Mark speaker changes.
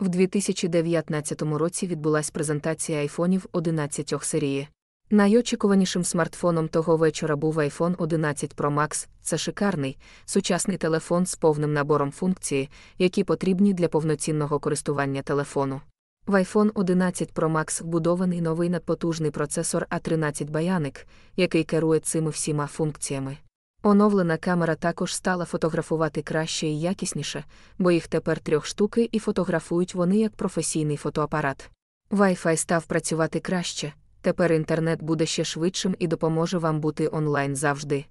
Speaker 1: В 2019
Speaker 2: році відбулася презентація айфонів 11 серії. Найочікуванішим смартфоном того вечора був iPhone 11 Pro Max. Це шикарний, сучасний телефон з повним набором функцій, які потрібні для повноцінного користування телефону. В iPhone 11 Pro Max вбудований новий надпотужний процесор A13 Bionic, який керує цими всіма функціями. Оновлена камера також стала фотографувати краще і якісніше, бо їх тепер трьох штуки і фотографують вони як професійний фотоапарат. Wi-Fi став працювати краще, тепер інтернет буде ще швидшим і допоможе
Speaker 1: вам бути онлайн завжди.